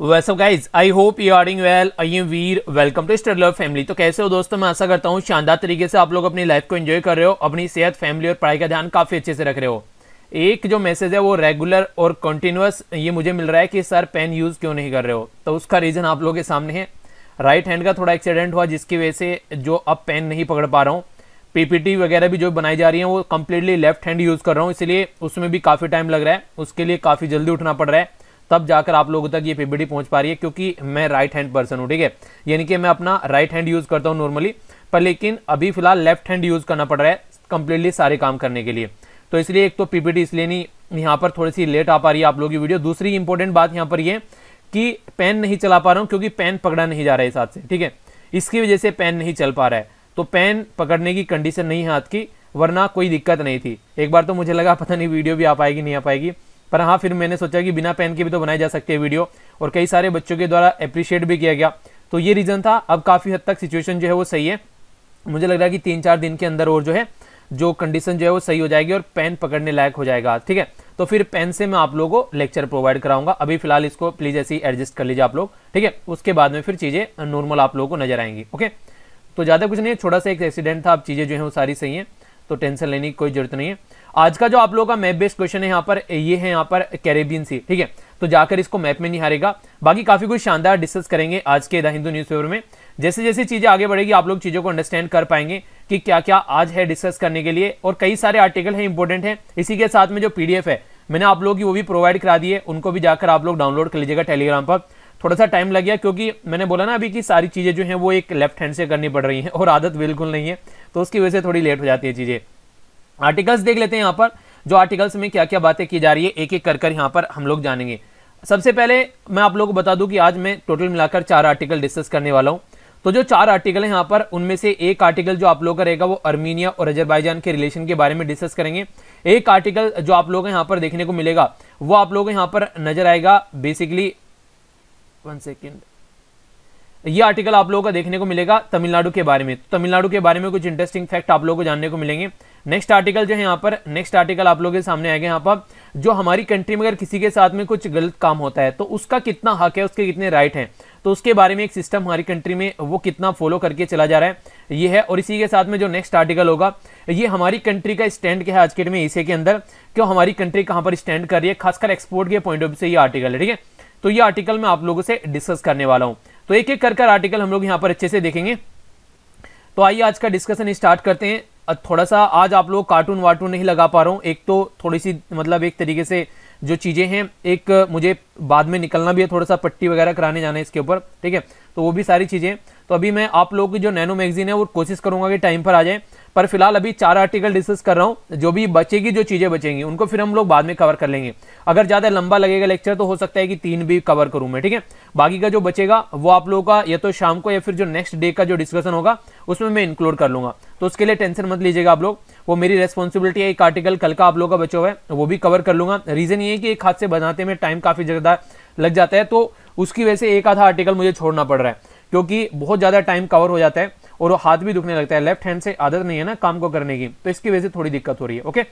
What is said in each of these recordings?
वैसे guys I hope you are doing well I am Veer welcome to star love family तो कैसे हो दोस्तों मैं आशा करता हूँ शानदार तरीके से आप लोग अपनी लाइफ को एंजॉय कर रहे हो अपनी सेहत फैमिली और पढ़ाई का ध्यान काफ़ी अच्छे से रख रहे हो एक जो मैसेज है वो रेगुलर और कंटिन्यूस ये मुझे मिल रहा है कि सर पेन यूज़ क्यों नहीं कर रहे हो तो उसका रीज़न आप लोगों के सामने है राइट हैंड का थोड़ा एक्सीडेंट हुआ जिसकी वजह से जो अब पेन नहीं पकड़ पा रहा हूँ पीपीटी वगैरह भी जो बनाई जा रही है वो कम्प्लीटली लेफ्ट हैंड यूज़ कर रहा हूँ इसलिए उसमें भी काफ़ी टाइम लग रहा है उसके लिए काफ़ी जल्दी उठना पड़ रहा है तब जाकर आप लोगों तक ये पीबीडी पहुंच पा रही है क्योंकि मैं राइट हैंड पर्सन हूँ ठीक है यानी कि मैं अपना राइट हैंड यूज़ करता हूँ नॉर्मली पर लेकिन अभी फिलहाल लेफ्ट हैंड यूज़ करना पड़ रहा है कंप्लीटली सारे काम करने के लिए तो इसलिए एक तो पीपीटी इसलिए नहीं यहाँ पर थोड़ी सी लेट आ पा रही है आप लोगों की वीडियो दूसरी इंपॉर्टेंट बात यहाँ पर ये कि पेन नहीं चला पा रहा हूँ क्योंकि पेन पकड़ा नहीं जा रहा है इस हाथ से ठीक है इसकी वजह से पेन नहीं चल पा रहा है तो पेन पकड़ने की कंडीशन नहीं है हाथ की वरना कोई दिक्कत नहीं थी एक बार तो मुझे लगा पता नहीं वीडियो भी आ पाएगी नहीं आ पाएगी पर हाँ फिर मैंने सोचा कि बिना पेन के भी तो बनाई जा सकती है वीडियो और कई सारे बच्चों के द्वारा अप्रिशिएट भी किया गया तो ये रीज़न था अब काफ़ी हद तक सिचुएशन जो है वो सही है मुझे लग रहा है कि तीन चार दिन के अंदर और जो है जो कंडीशन जो है वो सही हो जाएगी और पेन पकड़ने लायक हो जाएगा ठीक है तो फिर पेन से मैं आप लोगों को लेक्चर प्रोवाइड कराऊंगा अभी फिलहाल इसको प्लीज़ ऐसे ही एडजस्ट कर लीजिए आप लोग ठीक है उसके बाद में फिर चीज़ें नॉर्मल आप लोगों को नजर आएंगी ओके तो ज़्यादा कुछ नहीं है छोटा सा एक एक्सीडेंट था अब चीज़ें जो है वो सारी सही हैं तो टेंशन लेने की कोई जरूरत नहीं है आज का जो आप लोगों का मैप बेस्ड क्वेश्चन है यहाँ पर ये है यहाँ पर कैरेबियन सी ठीक है तो जाकर इसको मैप में नहीं हारेगा बाकी काफी कुछ शानदार डिस्कस करेंगे आज के द हिंदू न्यूज़पेपर में जैसे जैसे चीज़ें आगे बढ़ेगी आप लोग चीज़ों को अंडरस्टैंड कर पाएंगे कि क्या क्या आज है डिस्कस करने के लिए और कई सारे आर्टिकल हैं इंपॉर्टेंट हैं इसी के साथ में जो पी है मैंने आप लोगों की वो भी प्रोवाइड करा दी है उनको भी जाकर आप लोग डाउनलोड कर लीजिएगा टेलीग्राम पर थोड़ा सा टाइम लग गया क्योंकि मैंने बोला ना अभी कि सारी चीज़ें जो हैं वो एक लेफ्ट हैंड से करनी पड़ रही हैं और आदत बिल्कुल नहीं है तो उसकी वजह से थोड़ी लेट हो जाती है चीज़ें आर्टिकल्स देख लेते हैं यहाँ पर जो आर्टिकल्स में क्या क्या बातें की जा रही है एक एक कर कर यहाँ पर हम लोग जानेंगे सबसे पहले मैं आप लोगों को बता दूं कि आज मैं टोटल मिलाकर चार आर्टिकल डिस्कस करने वाला हूं तो जो चार आर्टिकल हैं यहाँ पर उनमें से एक आर्टिकल जो आप लोग का रहेगा वो अर्मीनिया और अजरबैजान के रिलेशन के बारे में डिस्कस करेंगे एक आर्टिकल जो आप लोग यहाँ पर देखने को मिलेगा वो आप लोग यहाँ पर नजर आएगा बेसिकली वन सेकेंड ये आर्टिकल आप लोगों का देखने को मिलेगा तमिलनाडु के बारे में तो तमिलनाडु के बारे में कुछ इंटरेस्टिंग फैक्ट आप लोगों को जानने को मिलेंगे नेक्स्ट आर्टिकल जो है यहाँ पर नेक्स्ट आर्टिकल आप लोगों के सामने आएगा यहाँ पर जो हमारी कंट्री में अगर किसी के साथ में कुछ गलत काम होता है तो उसका कितना हक है उसके कितने राइट हैं तो उसके बारे में एक सिस्टम हमारी कंट्री में वो कितना फॉलो करके चला जा रहा है ये है और इसी के साथ में जो नेक्स्ट आर्टिकल होगा ये हमारी कंट्री का स्टैंड क्या है आज के डेट में इसे के अंदर क्यों हमारी कंट्री कहाँ पर स्टैंड कर रही है खासकर एक्सपोर्ट के पॉइंट ऑफ व्यू से ये आर्टिकल है ठीक है तो ये आर्टिकल मैं आप लोगों से डिस्कस करने वाला हूँ तो एक एक कर कर आर्टिकल हम लोग यहाँ पर अच्छे से देखेंगे तो आइए आज का डिस्कशन स्टार्ट करते हैं थोड़ा सा आज आप लोग कार्टून वार्टून नहीं लगा पा रहा हूँ एक तो थोड़ी सी मतलब एक तरीके से जो चीज़ें हैं एक मुझे बाद में निकलना भी है थोड़ा सा पट्टी वगैरह कराने जाना है इसके ऊपर ठीक है तो वो भी सारी चीज़ें तो अभी मैं आप लोगों की जो नैनो मैगजीन है वो कोशिश करूँगा कि टाइम पर आ जाए पर फिलहाल अभी चार आर्टिकल डिस्कस कर रहा हूँ जो भी बचेगी जो चीज़ें बचेंगी उनको फिर हम लोग बाद में कवर कर लेंगे अगर ज़्यादा लंबा लगेगा लेक्चर तो हो सकता है कि तीन भी कवर करूँ मैं ठीक है बाकी का जो बचेगा वो आप लोगों का या तो शाम को या फिर जो नेक्स्ट डे का जो डिस्कशन होगा उसमें मैं इंक्लूड कर लूँगा तो उसके लिए टेंशन मत लीजिएगा आप लोग वो मेरी रेस्पॉन्सिबिलिटी है एक आर्टिकल कल का आप लोग का बचा हुआ है वो भी कवर कर लूंगा रीज़न ये है कि एक हाथ से बनाते में टाइम काफ़ी ज़्यादा लग जाता है तो उसकी वजह से एक आधा आर्टिकल मुझे छोड़ना पड़ रहा है क्योंकि बहुत ज़्यादा टाइम कवर हो जाता है और वो हाथ भी दुखने लगता है लेफ्ट हैंड से आदत नहीं है ना काम को करने की तो इसकी वजह से थोड़ी दिक्कत हो रही है ओके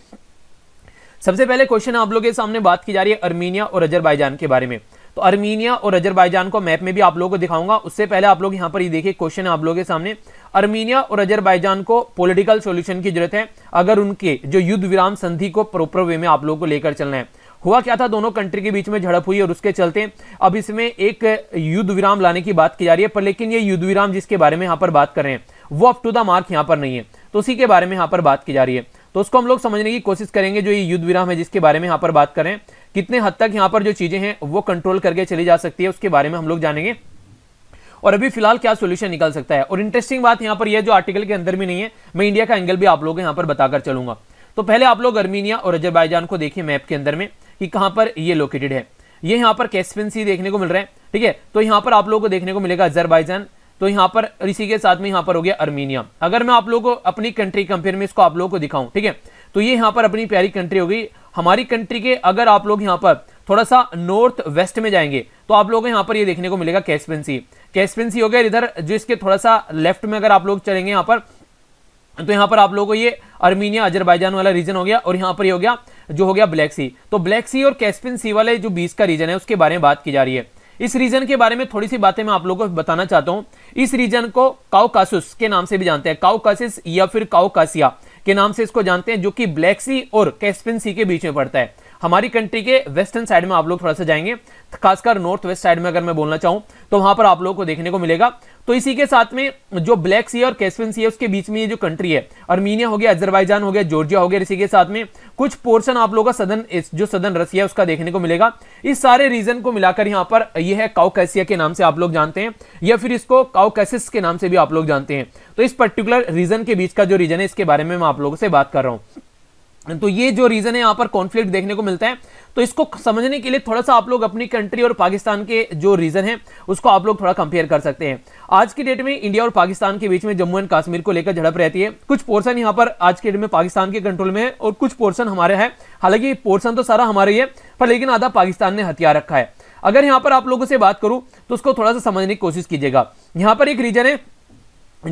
सबसे पहले क्वेश्चन आप लोग के सामने बात की जा रही है अर्मीनिया और अजरबाइजान के बारे में तो अर्मीनिया और अजरबाइजान को मैप में भी आप लोगों को दिखाऊंगा उससे पहले आप लोग यहाँ पर ये देखिए क्वेश्चन है आप लोगों के सामने अर्मीनिया और अजरबैजान को पॉलिटिकल सॉल्यूशन की जरूरत है अगर उनके जो युद्ध विराम संधि को प्रॉपर वे में आप लोगों को लेकर चलना है हुआ क्या था दोनों कंट्री के बीच में झड़प हुई और उसके चलते अब इसमें एक युद्ध विराम लाने की बात की जा रही है पर लेकिन ये युद्ध विराम जिसके बारे में यहां पर बात कर रहे हैं वो अप टू द मार्क यहां पर नहीं है तो उसी के बारे में यहां पर बात की जा रही है तो उसको हम लोग समझने की कोशिश करेंगे जो ये युद्ध विराम है जिसके बारे में यहां पर बात करें कितने हद तक यहाँ पर जो चीज़ें हैं वो कंट्रोल करके चली जा सकती है उसके बारे में हम लोग जानेंगे और अभी फिलहाल क्या सोल्यूशन निकल सकता है और इंटरेस्टिंग बात यहाँ पर यह जो आर्टिकल के अंदर भी नहीं है मैं इंडिया का एंगल भी आप लोग यहाँ पर बताकर चलूंगा तो पहले आप लोग अर्मीनिया और अजरबाइजान को देखिए मैप के अंदर में कि कहां पर ये लोकेटेड है ये यहां पर कैसपेंसी देखने को मिल रहा है ठीक है तो यहां पर आप लोगों को देखने को मिलेगा अजरबाइजान तो यहां पर इसी के साथ में यहां पर हो गया अर्मीनिया अगर मैं आप लोगों को अपनी कंट्री कंपेयर में इसको आप लोगों को दिखाऊं ठीक है तो ये यहां पर अपनी प्यारी कंट्री हो गई हमारी कंट्री के अगर आप लोग यहां पर थोड़ा सा नॉर्थ वेस्ट में जाएंगे तो आप लोगों को यहां पर ये देखने को मिलेगा कैसपेंसी कैसपेंसी हो गया इधर जो इसके थोड़ा सा लेफ्ट में अगर आप लोग चलेंगे यहाँ पर तो यहाँ पर आप लोगों को ये अर्मीनिया अजरबैजान वाला रीजन हो गया और यहाँ पर ये हो गया जो हो गया ब्लैक सी तो ब्लैक सी और कैसपिन सी वाले जो बीच का रीजन है उसके बारे में बात की जा रही है इस रीजन के बारे में थोड़ी सी बातें मैं आप लोगों को बताना चाहता हूँ इस रीजन को काउकासुस के नाम से भी जानते हैं काउकासिस या फिर काउकासिया के नाम से इसको जानते हैं जो कि ब्लैक सी और कैसपिन सी के बीच में पड़ता है हमारी कंट्री के वेस्टर्न साइड में आप लोग थोड़ा सा जाएंगे खासकर नॉर्थ वेस्ट साइड में अगर मैं बोलना चाहूं तो वहां पर आप लोगों को देखने को मिलेगा तो इसी के साथ में जो ब्लैक सी और कैस्पियन सी है उसके बीच में ये जो कंट्री है अर्मीनिया हो गया अजरबाइजान हो गया जॉर्जिया हो गया इसी के साथ में कुछ पोर्शन आप लोगों का सदन जो सदन रसिया उसका देखने को मिलेगा इस सारे रीजन को मिलाकर यहाँ पर यह है काउकैसिया के नाम से आप लोग जानते हैं या फिर इसको काउकैसिस के नाम से भी आप लोग जानते हैं तो इस पर्टिकुलर रीजन के बीच का जो रीजन है इसके बारे में मैं आप लोगों से बात कर रहा हूँ तो ये जो रीज़न है यहाँ पर कॉन्फ्लिक्ट देखने को मिलता है तो इसको समझने के लिए थोड़ा सा आप लोग अपनी कंट्री और पाकिस्तान के जो रीज़न है उसको आप लोग थोड़ा कंपेयर कर सकते हैं आज की डेट में इंडिया और पाकिस्तान के बीच में जम्मू एंड कश्मीर को लेकर झड़प रहती है कुछ पोर्सन यहां पर आज की डेट में पाकिस्तान के कंट्रोल में है और कुछ पोर्सन हमारे हैं हालांकि पोर्सन तो सारा हमारे ही है पर लेकिन आधा पाकिस्तान ने हथियार रखा है अगर यहाँ पर आप लोगों से बात करूँ तो उसको थोड़ा सा समझने की कोशिश कीजिएगा यहाँ पर एक रीजन है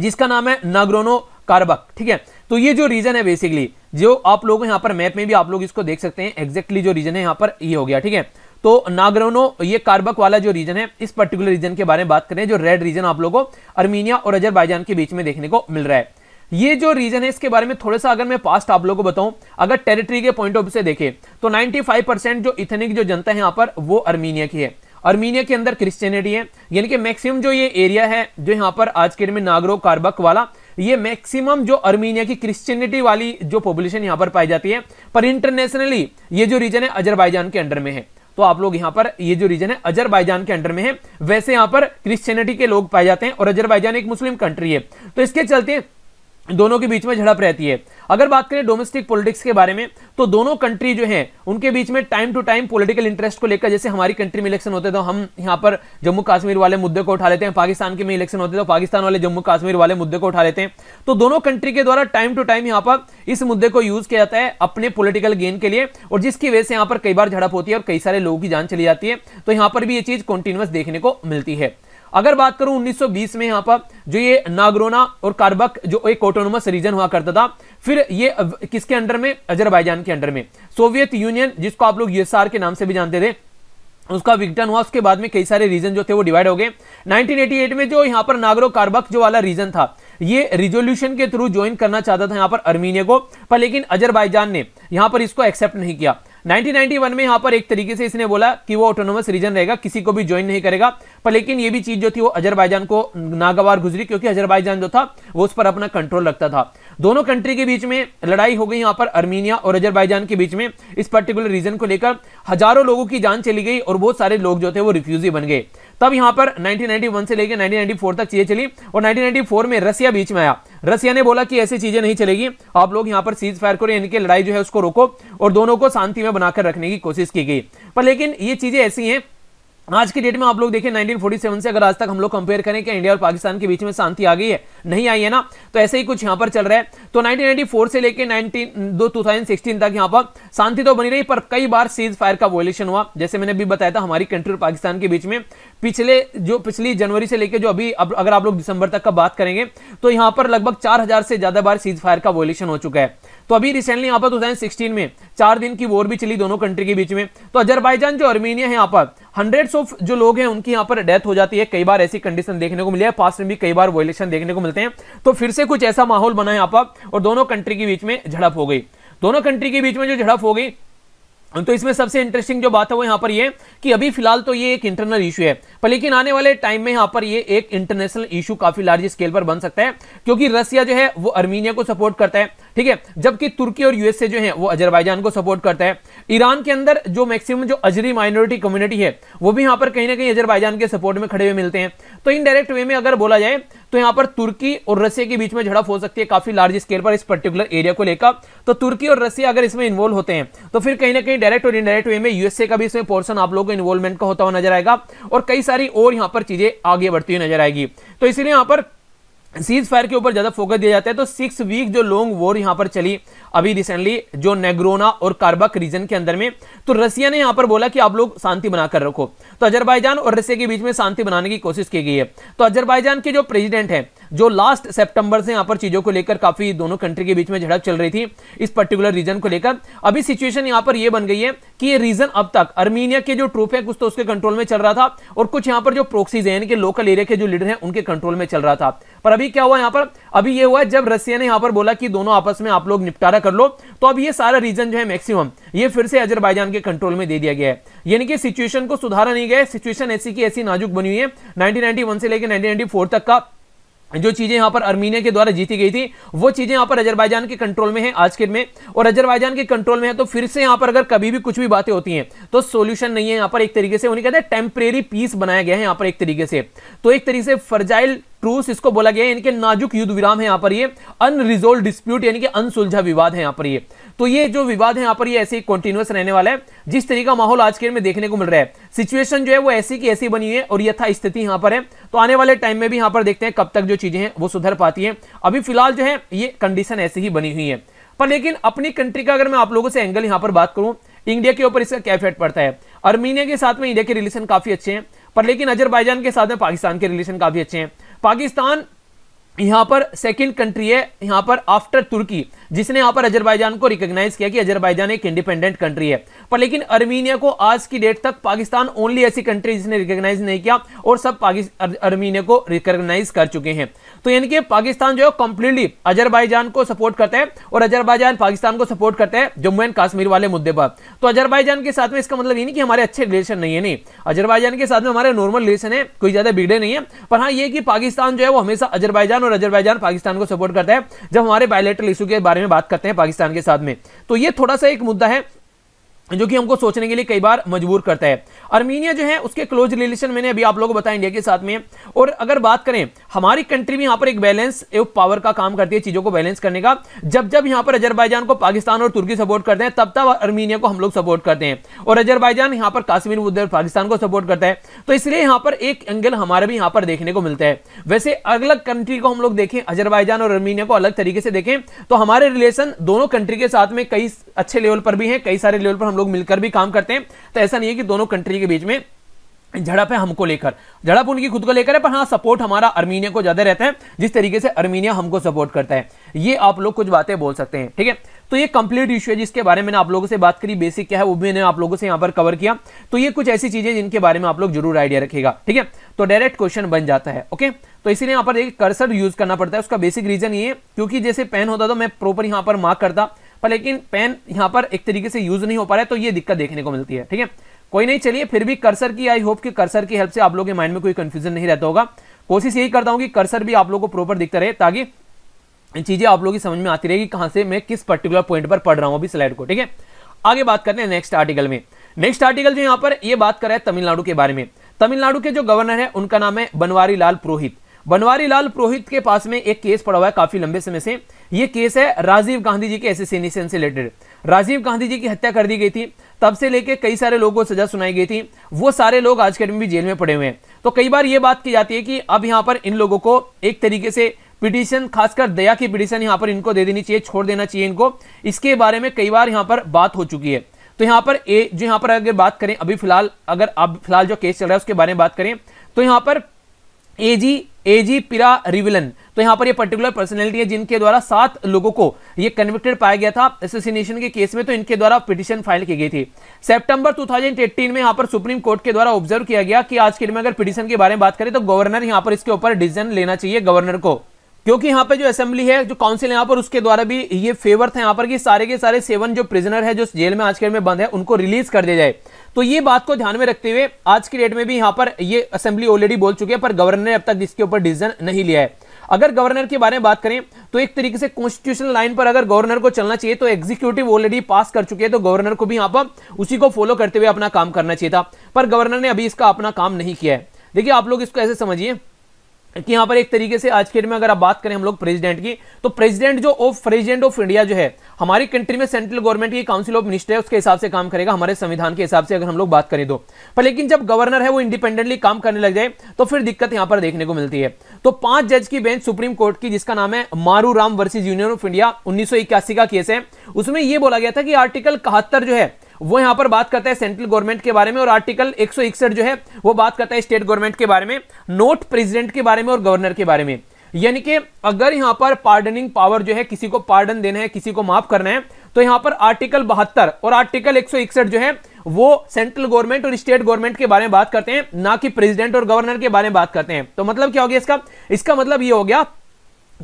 जिसका नाम है नागरोनो कार्बक ठीक है तो ये जो रीजन है बेसिकली जो आप लोग यहाँ पर मैप में भी आप लोग इसको देख सकते हैं एक्जेक्टली जो रीजन है यहाँ पर ये हो गया ठीक है तो नागरोनो ये कार्बक वाला जो रीजन है इस पर्टिकुलर रीजन के बारे में बात करें जो रेड रीजन आप लोगों को अर्मीनिया और अजरबैजान के बीच में देखने को मिल रहा है ये जो रीजन है इसके बारे में थोड़ा सा अगर मैं पास्ट आप लोगों को बताऊं अगर टेरिटरी के पॉइंट ऑफ से देखें तो 95 परसेंट जो इथनिक जो जनता है यहाँ पर वो अर्मीनिया की है अर्मीनिया के अंदर क्रिश्चियनिटी है यानी कि मैक्सिमम जो ये एरिया है जो यहाँ पर आज के डेट में नागरो कार्बक वाला ये मैक्सिमम जो अर्मीनिया की क्रिश्चियनिटी वाली जो पॉपुलेशन यहां पर पाई जाती है पर इंटरनेशनली ये जो रीजन है अजरबैजान के अंडर में है तो आप लोग यहां पर ये जो रीजन है अजरबैजान के अंडर में है वैसे यहां पर क्रिश्चियनिटी के लोग पाए जाते हैं और अजरबैजान एक मुस्लिम कंट्री है तो इसके चलते दोनों के बीच में झड़प रहती है अगर बात करें डोमेस्टिक पॉलिटिक्स के बारे में तो दोनों कंट्री जो हैं उनके बीच में time to time political interest को लेकर जैसे हमारी कंट्री में इलेक्शन होते तो हम यहाँ पर जम्मू कश्मीर वाले मुद्दे को उठा लेते हैं पाकिस्तान के में इलेक्शन होते तो पाकिस्तान वाले जम्मू कश्मीर वाले मुद्दे को उठा लेते हैं तो दोनों कंट्री के द्वारा टाइम टू टाइम यहाँ पर इस मुद्दे को यूज किया जाता है अपने पोलिटिकल गेन के लिए और जिसकी वजह से यहाँ पर कई बार झड़प होती है और कई सारे लोगों की जान चली जाती है तो यहाँ पर भी ये चीज कंटिन्यूस देखने को मिलती है अगर बात करूं 1920 में यहां पर जो ये नागरोना और कार्बक जो एक ऑटोनोमस रीजन हुआ करता था फिर ये किसके अंडर में अजरबैजान के अंडर में सोवियत यूनियन जिसको आप लोग यूएसआर के नाम से भी जानते थे उसका विघटन हुआ उसके बाद में कई सारे रीजन जो थे वो डिवाइड हो गए 1988 में जो यहां पर नागरो कार्बक जो वाला रीजन था ये रिजोल्यूशन के थ्रू ज्वाइन करना चाहता था यहां पर अर्मीनिया को पर लेकिन अजरबैजान ने यहां पर इसको एक्सेप्ट नहीं किया 1991 में यहाँ पर एक तरीके से इसने बोला कि वो ऑटोनोमस रीजन रहेगा किसी को भी ज्वाइन नहीं करेगा पर लेकिन ये भी चीज जो थी वो अजरबैजान को नागवार गुजरी क्योंकि अजरबैजान जो था वो उस पर अपना कंट्रोल रखता था दोनों कंट्री के बीच में लड़ाई हो गई यहाँ पर अर्मीनिया और अजरबैजान के बीच में इस पर्टिकुलर रीजन को लेकर हजारों लोगों की जान चली गई और बहुत सारे लोग जो थे वो रिफ्यूजी बन गए तब यहाँ पर 1991 से लेकर 1994 तक चीजें चली और 1994 में रसिया बीच में आया रसिया ने बोला कि ऐसी चीजें नहीं चलेगी आप लोग यहाँ पर सीज फायर करो यानी कि लड़ाई जो है उसको रोको और दोनों को शांति में बनाकर रखने की कोशिश की गई पर लेकिन ये चीजें ऐसी हैं आज की डेट में आप लोग देखिए 1947 से अगर आज तक हम लोग कंपेयर करें कि इंडिया और पाकिस्तान के बीच में शांति आ गई है नहीं आई है ना तो ऐसे ही कुछ यहाँ पर चल रहा है तो 1994 से लेकर 19 दो 2016 तक यहाँ पर शांति तो बनी रही पर कई बार सीज फायर का वोलेशन हुआ जैसे मैंने अभी बताया था हमारी कंट्री और पाकिस्तान के बीच में पिछले जो पिछली जनवरी से लेकर जो अभी अगर आप लोग दिसंबर तक का बात करेंगे तो यहाँ पर लगभग चार से ज़्यादा बार सीज फायर का वोलेशन हो चुका है तो अभी रिसेंटली यहाँ पर टू में चार दिन की वॉर भी चली दोनों कंट्री के बीच में तो अजरबाइजान जो अर्मीनिया है यहाँ पर हंड्रेड्स ऑफ जो लोग हैं उनकी यहाँ पर डेथ हो जाती है कई बार ऐसी कंडीशन देखने को मिली है पास में भी कई बार वोलेशन देखने को मिलते हैं तो फिर से कुछ ऐसा माहौल बना यहाँ पर और दोनों कंट्री के बीच में झड़प हो गई दोनों कंट्री के बीच में जो झड़प हो गई तो इसमें सबसे इंटरेस्टिंग जो बात है वो यहाँ पर ये कि अभी फिलहाल तो ये एक इंटरनल इशू है पर लेकिन आने वाले टाइम में यहाँ पर ये एक इंटरनेशनल इशू काफी लार्ज स्केल पर बन सकता है क्योंकि रसिया जो है वो अर्मीनिया को सपोर्ट करता है ठीक है जबकि तुर्की और यूएसए जो है वो अजरबैजान को सपोर्ट करता है ईरान के अंदर जो मैक्सिमम जो अजरी माइनॉरिटी कम्युनिटी है वो भी यहां पर कहीं ना कहीं अजरबैजान के सपोर्ट में खड़े हुए मिलते हैं तो इनडायरेक्ट वे में अगर बोला जाए तो यहां पर तुर्की और रसिया के बीच में झड़प हो सकती है काफी लार्ज स्केल पर इस पर्टिकुलर एरिया को लेकर तो तुर्की और रसिया अगर इसमें इन्वॉल्व होते हैं तो फिर कहीं ना कहीं डायरेक्ट और इनडायरेक्ट वे में यूएसए का भी इसमें पोर्सन आप लोगों को इन्वॉल्वमेंट का होता हुआ नजर आएगा और कई सारी और यहाँ पर चीजें आगे बढ़ती हुई नजर आएगी तो इसीलिए यहाँ पर सीज फायर के ऊपर ज़्यादा फोकस दिया जाता है तो सिक्स वीक जो लॉन्ग वॉर यहां पर चली अभी रिसेंटली जो नेग्रोना और कार्बक रीजन के अंदर में तो रसिया ने यहां पर बोला कि आप लोग शांति बनाकर रखो तो अजरबैजान और रसिया के बीच में शांति बनाने की कोशिश की गई है तो अजरबैजान के जो प्रेसिडेंट हैं जो लास्ट सेप्टेम्बर से यहां पर चीज़ों को लेकर काफ़ी दोनों कंट्री के बीच में झड़प चल रही थी इस पर्टिकुलर रीजन को लेकर अभी सिचुएशन यहां पर यह बन गई है कि ये रीजन अब तक अर्मीनिया के जो ट्रूप है कुछ तो उसके कंट्रोल में चल रहा था और कुछ यहाँ पर जो प्रोक्सीज हैं लोकल एरिया के जो लीडर है उनके कंट्रोल में चल रहा था पर अभी क्या हुआ यहां पर अभी ये हुआ जब रसिया ने यहां पर बोला कि दोनों आपस में आप लोग निपटारा कर लो तो अब ये सारा रीजन जो है मैक्सिमम ये फिर से अजरबैजान के कंट्रोल में दे दिया गया है यानी कि सिचुएशन को सुधारा नहीं गया सिचुएशन ऐसी की ऐसी नाजुक बनी हुई है नाइनटीन से लेकर नाइनटीन तक का जो चीजें यहाँ पर अर्मीनिया के द्वारा जीती गई थी वो चीजें यहां पर अजरबैजान के कंट्रोल में है आज के में और अजरबैजान के कंट्रोल में है तो फिर से यहां पर अगर कभी भी कुछ भी बातें होती हैं तो सोल्यूशन नहीं है यहां पर एक तरीके से उन्हें कहते हैं टेम्परेरी पीस बनाया गया है यहां पर एक तरीके से तो एक तरीके से फर्जाइल ट्रूस इसको बोला गया है इनके नाजुक युद्ध विराम है यहां पर ये अनरिजोल्व डिस्प्यूट यानी कि अनसुलझा विवाद है यहाँ पर ये तो ये जो विवाद है यहाँ पर ये ऐसे ही कंटिन्यूस रहने वाला है जिस तरीके का माहौल आज के में देखने को मिल रहा है सिचुएशन जो है वो ऐसी की ऐसी बनी हुई है और यथा स्थिति यहाँ पर है तो आने वाले टाइम में भी यहाँ पर देखते हैं कब तक जो चीजें हैं वो सुधर पाती है अभी फिलहाल जो है ये कंडीशन ऐसी ही बनी हुई है पर लेकिन अपनी कंट्री का अगर मैं आप लोगों से एंगल यहाँ पर बात करूं इंडिया के ऊपर इसका क्या इफेक्ट पड़ता है अर्मीनिया के साथ में इंडिया के रिलेशन काफी अच्छे हैं पर लेकिन अजरबैजान के साथ में पाकिस्तान के रिलेशन काफी अच्छे हैं पाकिस्तान यहाँ पर सेकंड कंट्री है यहाँ पर आफ्टर तुर्की जिसने यहाँ पर अजरबैजान को रिकॉग्नाइज किया कि अजरबैजान एक इंडिपेंडेंट कंट्री है पर लेकिन अर्मीनिया को आज की डेट तक पाकिस्तान ओनली ऐसी कंट्री जिसने रिकॉग्नाइज नहीं किया और सब अर्मीनिया को रिकॉग्नाइज कर चुके हैं तो यानी कि पाकिस्तान जो है कंप्लीटली अजरबैजान को सपोर्ट करता है और अजरबाइजान पाकिस्तान को सपोर्ट करता है जम्मू एंड कश्मीर वाले मुद्दे पर तो अजरबाईजान के साथ में इसका मतलब ये नहीं कि हमारे अच्छे रिलेशन नहीं है नहीं अजरबाईजान के साथ में हमारे नॉर्मल रिलेशन है कोई ज्यादा बिगड़े नहीं है पर हाँ ये कि पाकिस्तान जो है वो हमेशा अजरबाईजान पाकिस्तान और अजरबैजान पाकिस्तान को सपोर्ट करता है जब हमारे बायोलेटल इशू के बारे में बात करते हैं पाकिस्तान के साथ में तो ये थोड़ा सा एक मुद्दा है जो कि हमको सोचने के लिए कई बार मजबूर करता है अर्मीनिया जो है उसके क्लोज रिलेशन मैंने अभी आप लोगों को बताया इंडिया के साथ में और अगर बात करें हमारी कंट्री भी यहां पर एक बैलेंस एवं पावर का काम करती है चीज़ों को बैलेंस करने का जब जब यहां पर अजरबैजान को पाकिस्तान और तुर्की सपोर्ट करते हैं तब तब अर्मीनिया को हम लोग सपोर्ट करते हैं और अजरबैजान यहां पर काश्मीर मुद्दे पाकिस्तान को सपोर्ट करता है तो इसलिए यहाँ पर एक एंगल हमारे भी यहाँ पर देखने को मिलता है वैसे अलग कंट्री को हम लोग देखें अजरबैजान और अर्मीनिया को अलग तरीके से देखें तो हमारे रिलेशन दोनों कंट्री के साथ में कई अच्छे लेवल पर भी है कई सारे लेवल पर हम लोग लोग मिलकर भी काम करते हैं तो ऐसा नहीं है कि दोनों कंट्री के बीच में झड़प है हमको लेकर झड़प उनकी खुद को लेकर है पर हाँ सपोर्ट हमारा अर्मीनिया को ज्यादा रहता है जिस तरीके से अर्मीनिया हमको सपोर्ट करता है ये आप लोग कुछ बातें बोल सकते हैं ठीक है तो ये कंप्लीट इश्यू है जिसके बारे में आप लोगों से बात करी बेसिक क्या है वो भी मैंने आप लोगों से यहां पर कवर किया तो ये कुछ ऐसी चीजें जिनके बारे में आप लोग जरूर आइडिया रखेगा ठीक है तो डायरेक्ट क्वेश्चन बन जाता है ओके तो इसीलिए यहां पर एक कर्सर यूज करना पड़ता है उसका बेसिक रीजन ये क्योंकि जैसे पेन होता तो मैं प्रॉपर यहां पर मार्क करता पर लेकिन पेन यहां पर एक तरीके से यूज नहीं हो पा रहा है तो ये दिक्कत देखने को मिलती है ठीक है कोई नहीं चलिए फिर भी कर्सर की आई होप कि कर्सर की हेल्प से आप लोग के माइंड में कोई कंफ्यूजन नहीं रहता होगा कोशिश यही करता हूं कि कर्सर भी आप लोग को प्रॉपर दिखता रहे ताकि चीज़ें आप लोग की समझ में आती रहेगी कहां से मैं किस पर्टिकुलर पॉइंट पर पढ़ रहा हूँ अभी स्लाइड को ठीक है आगे बात करते हैं नेक्स्ट आर्टिकल में नेक्स्ट आर्टिकल जो यहां पर यह बात कर रहा है तमिलनाडु के बारे में तमिलनाडु के जो गवर्नर है उनका नाम है बनवारी लाल पुरोहित बनवारी लाल पुरोहित के पास में एक केस पड़ा हुआ है काफी लंबे समय से ये केस है राजीव गांधी जी के एसोसिएशन e से रिलेटेड राजीव गांधी जी की हत्या कर दी गई थी तब से लेके कई सारे लोगों को सजा सुनाई गई थी वो सारे लोग आज के दिन भी जेल में पड़े हुए हैं तो कई बार ये बात की जाती है कि अब यहाँ पर इन लोगों को एक तरीके से पिटीशन खासकर दया की पिटीशन यहाँ पर इनको दे देनी चाहिए छोड़ देना चाहिए इनको इसके बारे में कई बार यहाँ पर बात हो चुकी है तो यहाँ पर ए जो यहाँ पर अगर बात करें अभी फिलहाल अगर अब फिलहाल जो केस चल रहा है उसके बारे में बात करें तो यहाँ पर ए जी एजी पिरा रिविलन तो यहां पर ये पर्टिकुलर पर्सनैलिटी है जिनके द्वारा सात लोगों को ये कन्विक्टेड पाया गया था एसोसिएशन के केस में तो इनके द्वारा पिटिशन फाइल की गई थी सितंबर 2018 में यहां पर सुप्रीम कोर्ट के द्वारा ऑब्जर्व किया गया कि आज के दिन में अगर पिटिशन के बारे में बात करें तो गवर्नर यहां पर इसके ऊपर डिसीजन लेना चाहिए गवर्नर को क्योंकि यहाँ पे जो असेंबली है जो काउंसिल यहाँ पर उसके द्वारा भी ये फेवर था यहाँ पर कि सारे के सारे सेवन जो प्रिजनर है जो जेल में आजकल में बंद है उनको रिलीज कर दिया जाए तो ये बात को ध्यान में रखते हुए आज की डेट में भी यहां पर ये असेंबली ऑलरेडी बोल चुकी है पर गवर्नर ने अब तक इसके ऊपर डिसीजन नहीं लिया है अगर गवर्नर के बारे में बात करें तो एक तरीके से कॉन्स्टिट्यूशनल लाइन पर अगर गवर्नर को चलना चाहिए तो एग्जीक्यूटिव ऑलरेडी पास कर चुके हैं तो गवर्नर को भी यहां पर उसी को फॉलो करते हुए अपना काम करना चाहिए था पर गवर्नर ने अभी इसका अपना काम नहीं किया है देखिए आप लोग इसको ऐसे समझिए कि यहाँ पर एक तरीके से आज के डेट में अगर आप बात करें हम लोग प्रेसिडेंट की तो प्रेसिडेंट जो ऑफ प्रेसिडेंट ऑफ इंडिया जो है हमारी कंट्री में सेंट्रल गवर्नमेंट की काउंसिल ऑफ मिनिस्टर है उसके हिसाब से काम करेगा हमारे संविधान के हिसाब से अगर हम लोग बात करें तो पर लेकिन जब गवर्नर है वो इंडिपेंडेंटली काम करने लग जाए तो फिर दिक्कत यहां पर देखने को मिलती है तो पांच जज की बेंच सुप्रीम कोर्ट की जिसका नाम है Maru Ram versus Union of India उन्नीस का केस है उसमें यह बोला गया था कि आर्टिकल इकहत्तर जो है वो यहां पर बात करता है सेंट्रल गवर्नमेंट के बारे में और आर्टिकल एक जो है वो बात करता है स्टेट गवर्नमेंट के बारे में नोट प्रेसिडेंट के बारे में और गवर्नर के बारे में यानी कि अगर यहां पर पार्डनिंग पावर जो है किसी को पार्डन देना है किसी को माफ करना है तो यहाँ पर आर्टिकल बहत्तर और आर्टिकल एक जो है वो सेंट्रल गवर्नमेंट और स्टेट गवर्नमेंट के बारे में बात करते हैं ना कि प्रेसिडेंट और गवर्नर के बारे में बात करते हैं तो मतलब क्या हो गया इसका इसका मतलब ये हो गया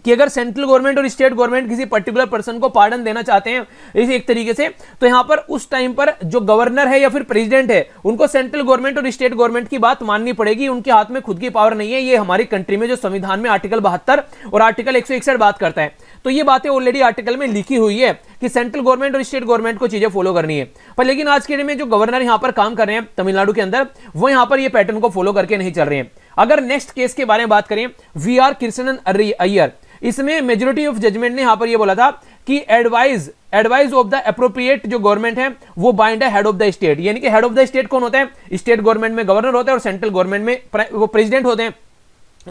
कि अगर सेंट्रल गवर्नमेंट और स्टेट गवर्नमेंट किसी पर्टिकुलर पर्सन को पार्डन देना चाहते हैं इस एक तरीके से तो यहां पर उस टाइम पर जो गवर्नर है या फिर प्रेसिडेंट है उनको सेंट्रल गवर्नमेंट और स्टेट गवर्नमेंट की बात माननी पड़ेगी उनके हाथ में खुद की पावर नहीं है ये हमारी कंट्री में जो संविधान में आर्टिकल बहत्तर और आर्टिकल एक बात करता है तो ये बातें ऑलरेडी आर्टिकल में लिखी हुई है कि सेंट्रल गवर्नमेंट और स्टेट गवर्नमेंट को चीजें फॉलो करनी है पर लेकिन आज के डेट में जो गवर्नर यहां पर काम कर रहे हैं तमिलनाडु के अंदर वो यहां पर ये पैटर्न को फॉलो करके नहीं चल रहे हैं अगर नेक्स्ट केस के बारे में बात करें वी आर कृष्णन अय्यर इसमें मेजोरिटी ऑफ जजमेंट ने यहां पर यह बोला था कि advise advise of the appropriate जो गवर्नमेंट है वो बाइंड है हेड ऑफ द स्टेट यानी कि हेड ऑफ द स्टेट कौन होता है स्टेट गवर्नमेंट में गवर्नर होता है और सेंट्रल गवर्नमेंट में वो प्रेसिडेंट होते हैं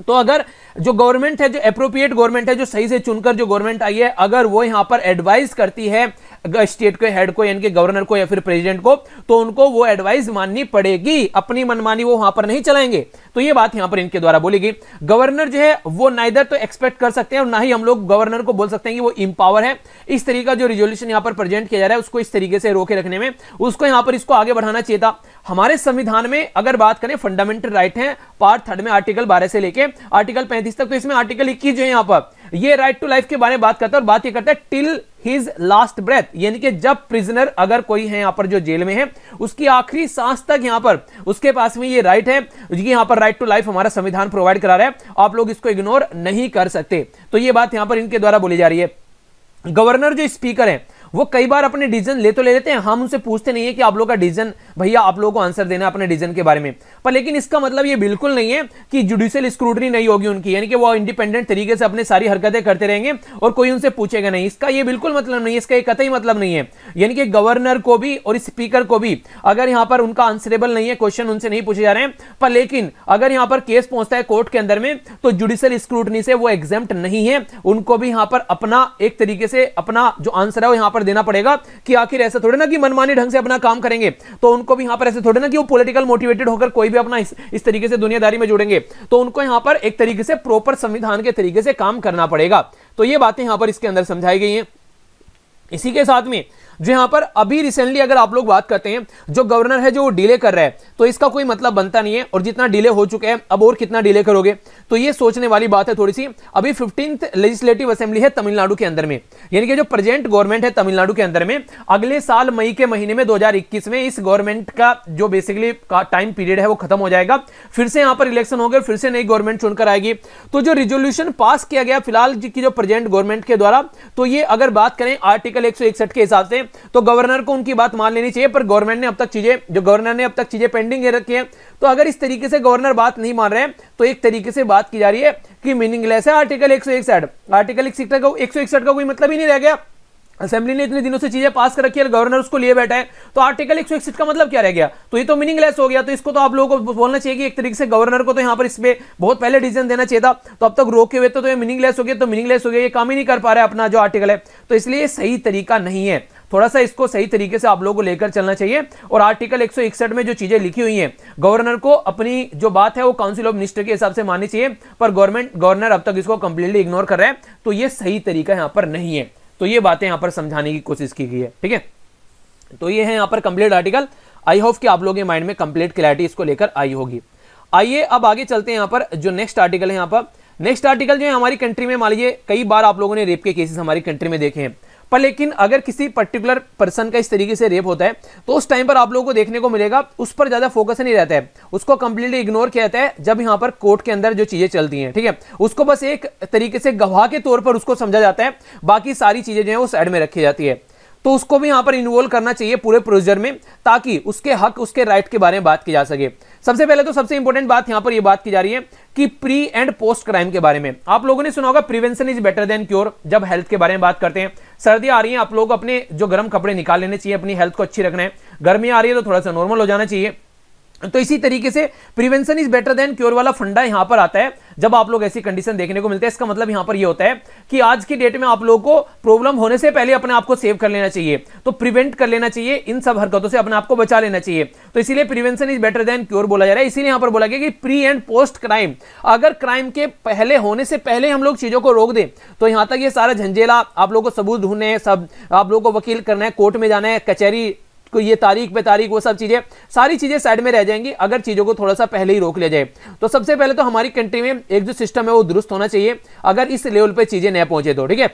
तो अगर जो गवर्नमेंट है जो अप्रोप्रिएट गवर्नमेंट है जो सही से चुनकर जो गवर्नमेंट आई है अगर वो यहां पर एडवाइस करती है स्टेट के हेड को यानी कि गवर्नर को या फिर प्रेसिडेंट को तो उनको वो एडवाइस माननी पड़ेगी अपनी मनमानी वो वहां पर नहीं चलाएंगे तो ये बात यहां पर इनके द्वारा बोलेगी गवर्नर जो है वो नाइदर तो एक्सपेक्ट कर सकते हैं और ना ही हम लोग गवर्नर को बोल सकते हैं कि वो इम्पावर है इस तरीके का जो रिजोल्यूशन यहां पर प्रेजेंट किया जा रहा है उसको इस तरीके से रोके रखने में उसको यहां पर इसको आगे बढ़ाना चाहिए था हमारे संविधान में अगर बात करें फंडामेंटल राइट है पार्ट थर्ड में आर्टिकल बारह से लेकर लेके आर्टिकल पैंतीस तक तो इसमें आर्टिकल इक्कीस जो है यहाँ पर ये राइट टू लाइफ के बारे में बात करता है और बात ये करता है टिल हिज लास्ट ब्रेथ यानी कि जब प्रिजनर अगर कोई है यहाँ पर जो जेल में है उसकी आखिरी सांस तक यहाँ पर उसके पास में ये राइट है ये यहाँ पर राइट टू लाइफ हमारा संविधान प्रोवाइड करा रहा है आप लोग इसको इग्नोर नहीं कर सकते तो ये बात यहाँ पर इनके द्वारा बोली जा रही है गवर्नर जो स्पीकर है वो कई बार अपने डिसीजन ले तो ले लेते हैं हम उनसे पूछते नहीं है कि आप लोगों का डिसीजन भैया आप लोगों को आंसर देना अपने डिसीजन के बारे में पर लेकिन इसका मतलब ये बिल्कुल नहीं है कि जुडिशियल स्क्रूटनी नहीं होगी उनकी यानी कि वो इंडिपेंडेंट तरीके से अपने सारी हरकतें करते रहेंगे और कोई उनसे पूछेगा नहीं इसका ये बिल्कुल मतलब नहीं है इसका एक कतई मतलब नहीं है यानी कि गवर्नर को भी और स्पीकर को भी अगर यहां पर उनका आंसरेबल नहीं है क्वेश्चन उनसे नहीं पूछे जा रहे हैं पर लेकिन अगर यहां पर केस पहुंचता है कोर्ट के अंदर में तो जुडिशियल स्क्रूटनी से वो एग्जाम नहीं है उनको भी यहां पर अपना एक तरीके से अपना जो आंसर है वो यहां पर देना पड़ेगा कि आखिर ऐसा थोड़े ना कि मनमानी ढंग से अपना काम करेंगे तो उनको भी यहां पर ऐसे थोड़े ना कि वो पोलिटिकल मोटिवेटेड होकर कोई भी अपना इस, इस तरीके से दुनियादारी में जुड़ेंगे तो उनको यहां पर एक तरीके से प्रॉपर संविधान के तरीके से काम करना पड़ेगा तो ये बातें यहां पर इसके अंदर समझाई गई है इसी के साथ में जहां पर अभी रिसेंटली अगर आप लोग बात करते हैं जो गवर्नर है जो वो डिले कर रहा है तो इसका कोई मतलब बनता नहीं है और जितना डिले हो चुका है अब और कितना डिले करोगे तो ये सोचने वाली बात है थोड़ी सी अभी फिफ्टींथ लेजिस्लेटिव असेंबली है तमिलनाडु के अंदर में यानी कि जो प्रेजेंट गवर्नमेंट है तमिलनाडु के अंदर में अगले साल मई के महीने में दो में इस गवर्नमेंट का जो बेसिकली टाइम पीरियड है वो खत्म हो जाएगा फिर से यहां पर इलेक्शन हो फिर से नई गवर्नमेंट चुनकर आएगी तो जो रिजोल्यूशन पास किया गया फिलहाल की जो प्रेजेंट गवर्नमेंट के द्वारा तो ये अगर बात करें आर्टिकल एक के हिसाब से तो गवर्नर को उनकी बात मान लेनी चाहिए पर गवर्नमेंट ने अब तक चीजें जो गवर्नर ने अब तक चीजें पेंडिंग रखी है तो अगर इस तरीके से गवर्नर बात नहीं मान रहे हैं तो एक तरीके से बात की जा रही है कि मीनिंगलेस है आर्टिकल एक आर्टिकल एक का एक का कोई मतलब ही नहीं रह गया असेंबली ने इतने दिनों से चीजें पास कर रखी है गवर्नर उसको लिए बैठा है तो आर्टिकल एक का मतलब क्या रह गया तो ये तो मीनिंगलेस हो गया तो इसको तो आप लोगों को बोलना चाहिए कि एक तरीके से गवर्नर को तो यहाँ पर इसमें बहुत पहले डिसीजन देना चाहिए था तो अब तक रोके हुए तो, तो ये मीनिंगलेस हो गया तो मीनिंगलेस हो गया ये काम ही नहीं कर पा रहा है अपना जो आर्टिकल है तो इसलिए सही तरीका नहीं है थोड़ा सा इसको सही तरीके से आप लोगों को लेकर चलना चाहिए और आर्टिकल एक में जो चीज़ें लिखी हुई हैं गवर्नर को अपनी जो बात है वो काउंसिल ऑफ मिनिस्टर के हिसाब से माननी चाहिए पर गवर्नमेंट गवर्नर अब तक इसको कंप्लीटली इग्नोर कर रहा है तो ये सही तरीका यहाँ पर नहीं है तो ये बातें यहाँ पर समझाने की कोशिश की गई है ठीक है तो ये है यहाँ पर कंप्लीट आर्टिकल आई होप कि आप लोगों के माइंड में कंप्लीट क्लैरिटी इसको लेकर आई होगी आइए अब आगे चलते हैं यहाँ पर जो नेक्स्ट आर्टिकल है यहाँ पर नेक्स्ट आर्टिकल जो है हमारी कंट्री में मान लीजिए कई बार आप लोगों ने रेप के केसेस हमारी कंट्री में देखे हैं पर लेकिन अगर किसी पर्टिकुलर पर्सन का इस तरीके से रेप होता है तो उस टाइम पर आप लोगों को देखने को मिलेगा उस पर ज़्यादा फोकस नहीं रहता है उसको कंप्लीटली इग्नोर किया जाता है जब यहाँ पर कोर्ट के अंदर जो चीज़ें चलती हैं ठीक है थीके? उसको बस एक तरीके से गवाह के तौर पर उसको समझा जाता है बाकी सारी चीज़ें जो है वो साइड में रखी जाती है तो उसको भी यहां पर इन्वॉल्व करना चाहिए पूरे प्रोसीजर में ताकि उसके हक उसके राइट के बारे में बात की जा सके सबसे पहले तो सबसे इंपॉर्टेंट बात यहां पर यह बात की जा रही है कि प्री एंड पोस्ट क्राइम के बारे में आप लोगों ने सुना होगा prevention is better than cure जब हेल्थ के बारे में बात करते हैं सर्दी आ रही है आप लोग अपने जो गर्म कपड़े निकाल लेने चाहिए अपनी हेल्थ को अच्छी रखना है गर्मी आ रही है तो थोड़ा सा नॉर्मल हो जाना चाहिए तो इसी तरीके से prevention is better than cure वाला फंडा यहां पर आता है जब आप लोग ऐसी कंडीशन देखने को मिलते हैं इसका मतलब यहां पर ये यह होता है कि आज की डेट में आप लोगों को प्रॉब्लम होने से पहले अपने आप को सेव कर लेना चाहिए तो प्रिवेंट कर लेना चाहिए इन सब हरकतों से अपने आप को बचा लेना चाहिए तो इसीलिए prevention is better than cure बोला जा रहा है इसीलिए यहां पर बोला गया कि प्री एंड पोस्ट क्राइम अगर क्राइम के पहले होने से पहले हम लोग चीजों को रोक दें तो यहां तक ये यह सारा झंझेला आप लोगों को सबूत ढूंढने सब आप लोगों को वकील करना है कोर्ट में जाना है कचहरी को ये तारीख पे तारीख वो सब चीज़ें सारी चीज़ें साइड में रह जाएंगी अगर चीज़ों को थोड़ा सा पहले ही रोक लिया जाए तो सबसे पहले तो हमारी कंट्री में एक जो सिस्टम है वो दुरुस्त होना चाहिए अगर इस लेवल पर चीज़ें नहीं पहुंचे तो ठीक है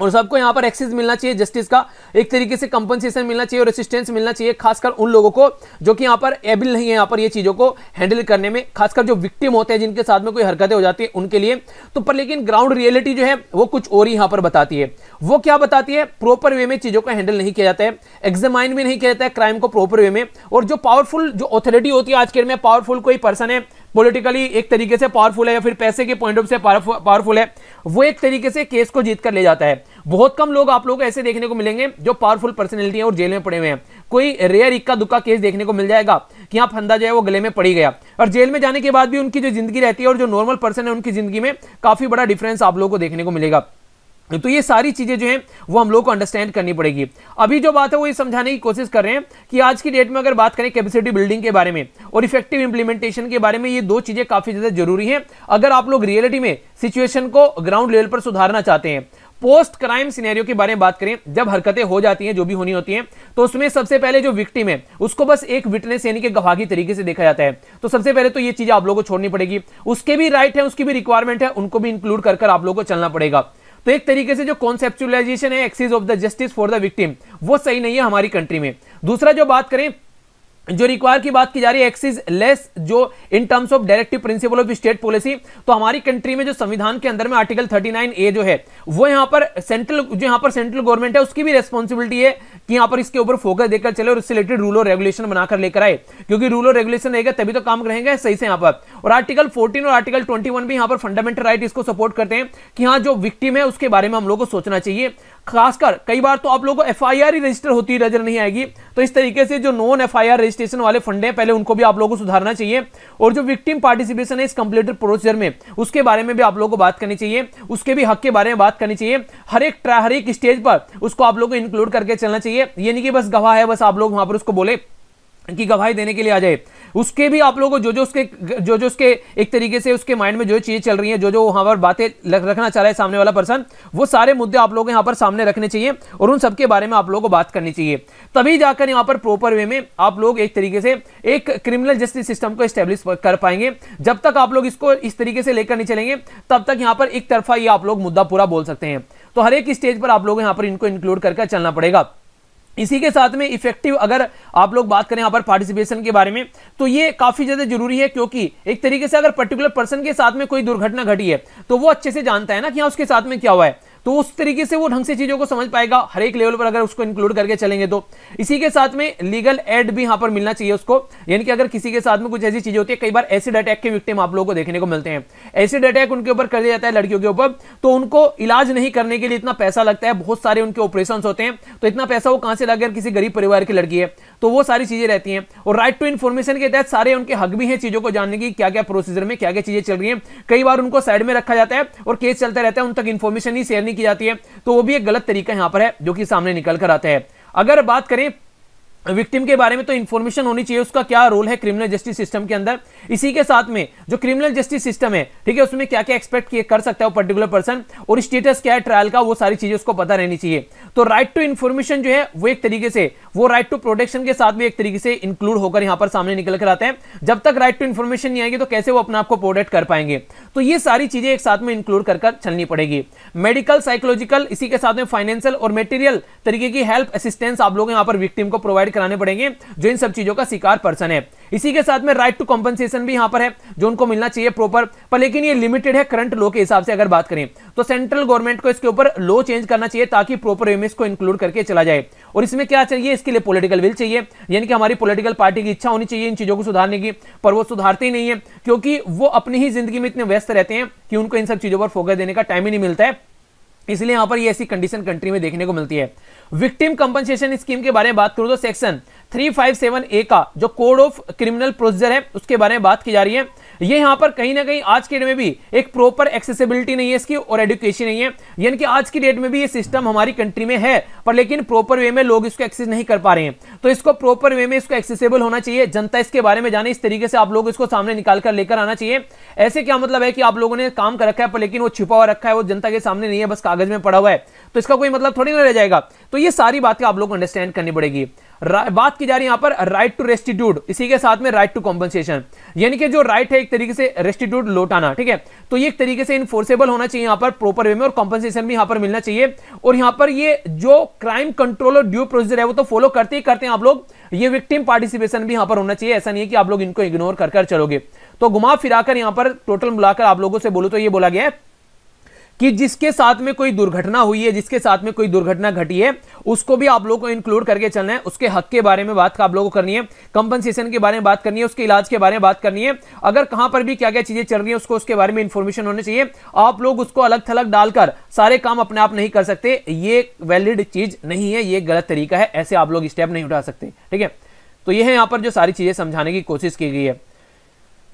और सबको यहाँ पर एक्सेस मिलना चाहिए जस्टिस का एक तरीके से कंपनसेशन मिलना चाहिए और असिस्टेंस मिलना चाहिए खासकर उन लोगों को जो कि यहाँ पर एबिल नहीं है यहाँ पर ये चीज़ों को हैंडल करने में खासकर जो विक्टिम होते हैं जिनके साथ में कोई हरकतें हो जाती है उनके लिए तो पर लेकिन ग्राउंड रियलिटी जो है वो कुछ और ही यहाँ पर बताती है वो क्या बताती है प्रॉपर वे में चीज़ों को हैंडल नहीं किया जाता है एग्जामाइन भी नहीं किया जाता है क्राइम को प्रॉपर वे में और जो पावरफुल जो ऑथोरिटी होती है आज के में पावरफुल कोई पर्सन है पॉलिटिकली एक तरीके से पावरफुल है या फिर पैसे के पॉइंट ऑफ से पावरफुल है वो एक तरीके से केस को जीत कर ले जाता है बहुत कम लोग आप लोग ऐसे देखने को मिलेंगे जो पावरफुल पर्सनैलिटी है और जेल में पड़े हुए हैं कोई रेयर इक्का दुक्का केस देखने को मिल जाएगा कि आप हाँ, फंदा जो है वो गले में पड़ी गया और जेल में जाने के बाद भी उनकी जो जिंदगी रहती है और जो नॉर्मल पर्सन है उनकी जिंदगी में काफी बड़ा डिफरेंस आप लोगों को देखने को मिलेगा तो ये सारी चीज़ें जो हैं वो हम लोग को अंडरस्टैंड करनी पड़ेगी अभी जो बात है वो ये समझाने की कोशिश कर रहे हैं कि आज की डेट में अगर बात करें कैपेसिटी बिल्डिंग के बारे में और इफेक्टिव इंप्लीमेंटेशन के बारे में ये दो चीज़ें काफ़ी ज़्यादा जरूरी हैं अगर आप लोग रियलिटी में सिचुएशन को ग्राउंड लेवल पर सुधारना चाहते हैं पोस्ट क्राइम सिनेरियो के बारे में बात करें जब हरकतें हो जाती हैं जो भी होनी होती हैं तो उसमें सबसे पहले जो विक्टिम है उसको बस एक विटनेस यानी कि की तरीके से देखा जाता है तो सबसे पहले तो ये चीज़ आप लोगों को छोड़नी पड़ेगी उसके भी राइट है उसकी भी रिक्वायरमेंट है उनको भी इंक्लूड कर आप लोगों को चलना पड़ेगा तो एक तरीके से जो कॉन्सेप्चुअलाइजेशन है access of the justice for the victim वो सही नहीं है हमारी कंट्री में दूसरा जो बात करें जो रिक्वायर की बात की जा रही है एक्स इज लेस जो in terms of directive principle of state policy तो हमारी कंट्री में जो संविधान के अंदर में आर्टिकल 39 ए जो है वो यहां पर सेंट्रल जो यहां पर सेंट्रल गवर्नमेंट है उसकी भी रेस्पॉन्सिबिलिटी है कि यहां पर इसके ऊपर फोकस देकर चले और उससे रिलेटेड रूल और रेगुलेशन बनाकर लेकर आए क्योंकि रूल और रेगुलेशन रहेगा तभी तो काम रहेंगे सही से यहाँ पर और आर्टिकल फोर्टीन और आर्टिकल ट्वेंटी भी यहाँ पर फंडामेंटल राइट इसको सपोर्ट करते हैं कि हाँ जो विक्टिम है उसके बारे में हम लोग को सोचना चाहिए खासकर कई बार तो आप लोगों को एफ ही रजिस्टर होती नजर नहीं आएगी तो इस तरीके से जो नॉन एफ आई एडमिनिस्ट्रेशन वाले फंड हैं पहले उनको भी आप लोगों को सुधारना चाहिए और जो विक्टिम पार्टिसिपेशन है इस कंप्लीटर प्रोसीजर में उसके बारे में भी आप लोगों को बात करनी चाहिए उसके भी हक के बारे में बात करनी चाहिए हर एक हर एक स्टेज पर उसको आप लोगों को इंक्लूड करके चलना चाहिए ये नहीं कि बस गवाह है बस आप लोग वहां पर उसको बोले की गवाही देने के लिए आ जाए उसके भी आप लोगों को जो जो उसके जो जो उसके एक तरीके से उसके माइंड में जो चीज़ें चल रही हैं जो जो वहां पर बातें रखना चाह रहा है सामने वाला पर्सन वो सारे मुद्दे आप लोगों को यहाँ पर सामने रखने चाहिए और उन सबके बारे में आप लोगों को बात करनी चाहिए तभी जाकर यहाँ पर प्रॉपर वे में आप लोग एक तरीके से एक क्रिमिनल जस्टिस सिस्टम को स्टेब्लिश कर पाएंगे जब तक आप लोग इसको इस तरीके से लेकर नहीं चलेंगे तब तक यहाँ पर एक तरफा ये आप लोग मुद्दा पूरा बोल सकते हैं तो हर एक स्टेज पर आप लोग यहाँ पर इनको इंक्लूड करके चलना पड़ेगा इसी के साथ में इफेक्टिव अगर आप लोग बात करें यहाँ पर पार्टिसिपेशन के बारे में तो ये काफ़ी ज़्यादा जरूरी है क्योंकि एक तरीके से अगर पर्टिकुलर पर्सन के साथ में कोई दुर्घटना घटी है तो वो अच्छे से जानता है ना कि हाँ उसके साथ में क्या हुआ है तो उस तरीके से वो ढंग से चीज़ों को समझ पाएगा हर एक लेवल पर अगर उसको इंक्लूड करके चलेंगे तो इसी के साथ में लीगल एड भी यहां पर मिलना चाहिए उसको यानी कि अगर किसी के साथ में कुछ ऐसी चीजें होती है कई बार एसिड अटैक के विक्टिम आप लोगों को देखने को मिलते हैं एसिड अटैक उनके ऊपर कर दिया जाता है लड़कियों के ऊपर तो उनको इलाज नहीं करने के लिए इतना पैसा लगता है बहुत सारे उनके ऑपरेशन होते हैं तो इतना पैसा वो कहां से लगे किसी गरीब परिवार की लड़की है तो वो सारी चीज़ें रहती हैं और राइट टू इन्फॉर्मेशन के तहत सारे उनके हक भी हैं चीज़ों को जानने की क्या क्या प्रोसीजर में क्या क्या चीज़ें चल रही हैं कई बार उनको साइड में रखा जाता है और केस चलता रहता है उन तक इन्फॉर्मेशन ही शेयर नहीं नहीं की जाती है तो वो भी एक गलत तरीका यहां पर है जो कि सामने निकल कर आता है अगर बात करें विक्टिम के बारे में तो इन्फॉर्मेशन होनी चाहिए उसका क्या रोल है क्रिमिनल जस्टिस सिस्टम के अंदर इसी के साथ में जो क्रिमिनल जस्टिस सिस्टम है ठीक है उसमें क्या क्या एक्सपेक्ट किए कर सकता है वो पर्टिकुलर पर्सन और स्टेटस क्या है ट्रायल का वो सारी चीजें उसको पता रहनी चाहिए तो राइट टू इन्फॉर्मेशन जो है वो एक तरीके से वो राइट टू प्रोटेक्शन के साथ भी एक तरीके से इंक्लूड होकर यहाँ पर सामने निकल कर आते हैं जब तक राइट टू इन्फॉर्मेशन नहीं आएगी तो कैसे वो अपने आपको प्रोटेक्ट कर पाएंगे तो ये सारी चीजें एक साथ में इंक्लूड कर चलनी पड़ेगी मेडिकल साइकोलॉजिकल इसी के साथ में फाइनेंशियल और मेटेरियल तरीके की हेल्प असिस्टेंस आप लोग यहां पर विक्टिम को प्रोवाइड कराने पड़ेंगे जो इन सब चीजों का शिकार पर्सन है इसी के साथ में राइट टू कॉम्पनसेशन भी यहाँ पर है जो उनको मिलना चाहिए प्रॉपर पर लेकिन ये लिमिटेड है करंट लॉ के हिसाब से अगर बात करें तो सेंट्रल गवर्नमेंट को इसके ऊपर लॉ चेंज करना चाहिए ताकि प्रॉपर एमएस को इंक्लूड करके चला जाए और इसमें क्या चाहिए इसके लिए पॉलिटिकल विल चाहिए यानी कि हमारी पॉलिटिकल पार्टी की इच्छा होनी चाहिए इन चीज़ों को सुधारने की पर वो सुधारते ही नहीं है क्योंकि वो अपनी ही जिंदगी में इतने व्यस्त रहते हैं कि उनको इन सब चीज़ों पर फोकस देने का टाइम ही नहीं मिलता है इसलिए यहां पर ये ऐसी कंडीशन कंट्री में देखने को मिलती है विक्टिम कंपनसेशन स्कीम के बारे में बात करूं तो सेक्शन 357 ए का जो कोड ऑफ क्रिमिनल प्रोसीजर है उसके बारे में बात की जा रही है ये यहां पर कहीं ना कहीं आज के डेट में भी एक प्रॉपर एक्सेसिबिलिटी नहीं है इसकी और एडुकेशन नहीं है यानी कि आज की डेट में भी ये सिस्टम हमारी कंट्री में है पर लेकिन प्रॉपर वे में लोग इसको एक्सेस नहीं कर पा रहे हैं तो इसको प्रॉपर वे में इसको एक्सेसिबल होना चाहिए जनता इसके बारे में जाने इस तरीके से आप लोग इसको सामने निकाल कर लेकर आना चाहिए ऐसे क्या मतलब है कि आप लोगों ने काम कर रखा है पर लेकिन वो छुपा हुआ रखा है वो जनता के सामने नहीं है बस कागज में पड़ा हुआ है तो इसका कोई मतलब थोड़ी ना रह जाएगा तो ये सारी बातें आप लोग को अंडरस्टैंड करनी पड़ेगी बात की जा रही है यहां पर राइट टू रेस्टिट्यूट इसी के साथ में राइट टू कॉम्पनसेशन यानी कि जो राइट है एक तरीके से रेस्टिट्यूट लौटाना ठीक है तो ये एक तरीके से इनफोर्सेबल होना चाहिए यहां पर प्रॉपर वे में और कॉम्पनसेशन भी यहां पर मिलना चाहिए और यहां पर ये जो क्राइम कंट्रोल और ड्यू प्रोसीजर है वो तो फॉलो करते ही करते हैं आप लोग ये विक्टिम पार्टिसिपेशन भी यहां पर होना चाहिए ऐसा नहीं है कि आप लोग इनको इग्नोर कर कर चलोगे तो घुमा फिराकर यहां पर टोटल मिलाकर आप लोगों से बोलो तो ये बोला गया है कि जिसके साथ में कोई दुर्घटना हुई है जिसके साथ में कोई दुर्घटना घटी है उसको भी आप लोगों को इंक्लूड करके चलना है उसके हक के बारे में बात आप लोगों को करनी है कंपनसेशन के बारे में बात करनी है उसके इलाज के बारे में बात करनी है अगर कहां पर भी क्या क्या चीजें चल रही है उसको उसके बारे में इंफॉर्मेशन होनी चाहिए आप लोग उसको अलग थलग डालकर सारे काम अपने आप नहीं कर सकते ये वैलिड चीज नहीं है ये गलत तरीका है ऐसे आप लोग स्टेप नहीं उठा सकते ठीक है तो ये है यहां पर जो सारी चीजें समझाने की कोशिश की गई है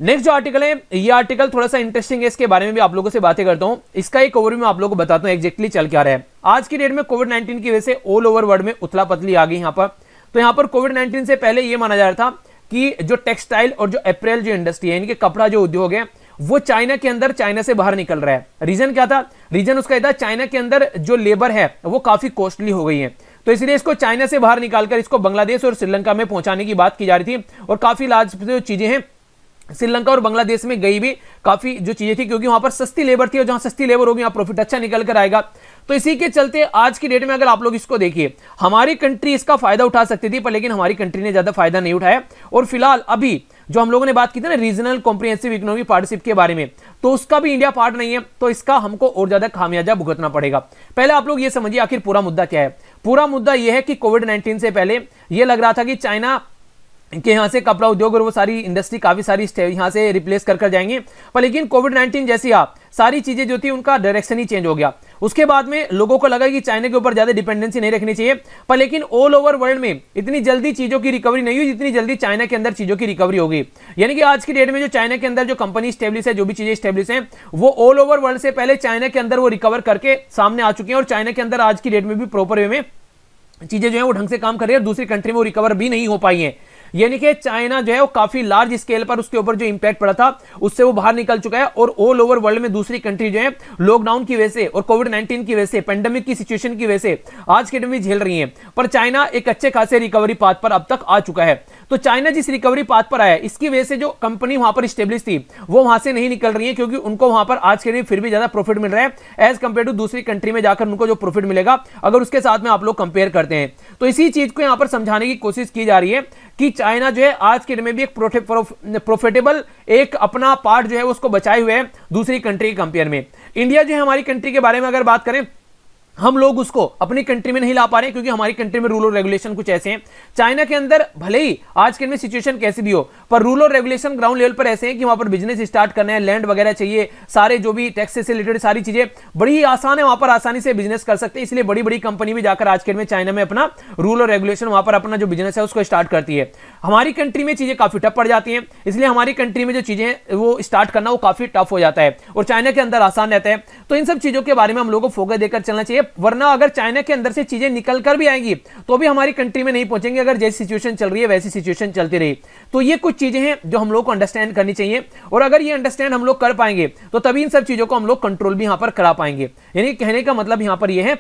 नेक्स्ट जो आर्टिकल है ये आर्टिकल थोड़ा सा इंटरेस्टिंग है इसके बारे में भी आप लोगों से बातें करता हूँ इसका एक ओवरव्यू मैं आप लोगों को बताता हूँ एक्जेक्टली चल क्या रहा है आज की डेट में कोविड नाइन्टीन की वजह से ऑल ओवर वर्ल्ड में उथला पतली आ गई यहाँ पर तो यहाँ पर कोविड नाइन्टीन से पहले ये माना जा रहा था कि जो टेक्सटाइल और जो अप्रैल जो इंडस्ट्री है इनके कपड़ा जो उद्योग है वो चाइना के अंदर चाइना से बाहर निकल रहा है रीजन क्या था रीजन उसका था चाइना के अंदर जो लेबर है वो काफी कॉस्टली हो गई है तो इसलिए इसको चाइना से बाहर निकालकर इसको बांग्लादेश और श्रीलंका में पहुंचाने की बात की जा रही थी और काफी लार्ज जो चीजें हैं श्रीलंका और बांग्लादेश में गई भी काफी जो चीजें थी क्योंकि वहां पर सस्ती लेबर थी और जहां सस्ती लेबर होगी वहां प्रॉफिट अच्छा निकल कर आएगा तो इसी के चलते आज की डेट में अगर आप लोग इसको देखिए हमारी कंट्री इसका फायदा उठा सकती थी पर लेकिन हमारी कंट्री ने ज्यादा फायदा नहीं उठाया और फिलहाल अभी जो हम लोगों ने बात की थी ना रीजनल कॉम्प्रिहेंसिव इकोनॉमिक पार्टनरशिप के बारे में तो उसका भी इंडिया पार्ट नहीं है तो इसका हमको और ज्यादा खामियाजा भुगतना पड़ेगा पहले आप लोग ये समझिए आखिर पूरा मुद्दा क्या है पूरा मुद्दा यह है कि कोविड नाइन्टीन से पहले यह लग रहा था कि चाइना कि यहाँ से कपड़ा उद्योग और वो सारी इंडस्ट्री काफ़ी सारी यहाँ से रिप्लेस कर कर जाएंगे पर लेकिन कोविड नाइन्टीन जैसी आप सारी चीज़ें जो थी उनका डायरेक्शन ही चेंज हो गया उसके बाद में लोगों को लगा कि चाइना के ऊपर ज़्यादा डिपेंडेंसी नहीं रखनी चाहिए पर लेकिन ऑल ओवर वर्ल्ड में इतनी जल्दी चीज़ों की रिकवरी नहीं हुई जितनी जल्दी चाइना के अंदर चीज़ों की रिकवरी होगी यानी कि आज की डेट में जो चाइना के अंदर जो कंपनी स्टेब्लिश है जो भी चीज़ें स्टेब्लिश है वो ऑल ओवर वर्ल्ड से पहले चाइना के अंदर वो रिकवर करके सामने आ चुके हैं और चाइना के अंदर आज की डेट में भी प्रॉपर वे में चीज़ें जो है वो ढंग से काम कर रही है और दूसरी कंट्री में वो रिकवर भी नहीं हो पाई है यानी कि चाइना जो है वो काफी लार्ज स्केल पर उसके ऊपर जो इंपैक्ट पड़ा था उससे वो बाहर निकल चुका है और ऑल ओवर वर्ल्ड में दूसरी कंट्री जो है लॉकडाउन की वजह से और कोविड नाइन्टीन की वजह से पेंडेमिक की सिचुएशन की वजह से आज की डेट में झेल रही है पर चाइना एक अच्छे खासे रिकवरी पाथ पर अब तक आ चुका है तो चाइना जिस रिकवरी पाथ पर आया इसकी वजह से जो कंपनी वहां पर स्टेब्लिश थी वो वहां से नहीं निकल रही है क्योंकि उनको वहां पर आज के लिए फिर भी ज्यादा प्रॉफिट मिल रहा है एज कंपेयर टू दूसरी कंट्री में जाकर उनको जो प्रॉफिट मिलेगा अगर उसके साथ में आप लोग कंपेयर करते हैं तो इसी चीज को यहां पर समझाने की कोशिश की जा रही है कि चाइना जो है आज के डेट में भी एक प्रोफिटेबल एक अपना पार्ट जो है उसको बचाए हुए है दूसरी कंट्री के कंपेयर में इंडिया जो है हमारी कंट्री के बारे में अगर बात करें हम लोग उसको अपनी कंट्री में नहीं ला पा रहे क्योंकि हमारी कंट्री में रूल और रेगुलेशन कुछ ऐसे हैं चाइना के अंदर भले ही आज के में सिचुएशन कैसी भी हो पर रूल और रेगुलेशन ग्राउंड लेवल पर ऐसे हैं कि वहां पर बिजनेस स्टार्ट करना है लैंड वगैरह चाहिए सारे जो भी टैक्स से रिलेटेड सारी चीजें बड़ी आसान है वहां पर आसानी से बिजनेस कर सकते हैं इसलिए बड़ी बड़ी कंपनी भी जाकर आज के में चाइना में अपना रूल और रेगुलेशन वहां पर अपना जो बिजनेस है उसको स्टार्ट करती है हमारी कंट्री में चीज़ें काफ़ी टफ पड़ जाती हैं इसलिए हमारी कंट्री में जो चीज़ें वो स्टार्ट करना वो काफ़ी टफ हो जाता है और चाइना के अंदर आसान रहता है तो इन सब चीज़ों के बारे में हम लोगों को फोकस देकर चलना चाहिए वरना अगर चाइना के अंदर से चीज़ें निकल कर भी आएंगी तो भी हमारी कंट्री में नहीं पहुंचेंगे अगर जैसी सिचुएशन चल रही है वैसी सिचुएशन चलती रही तो ये कुछ चीज़ें हैं जो हम लोग को अंडरस्टैंड करनी चाहिए और अगर ये अंडरस्टैंड हम लोग कर पाएंगे तो तभी इन सब चीज़ों को हम लोग कंट्रोल भी यहाँ पर करा पाएंगे यानी कहने का मतलब यहाँ पर यह है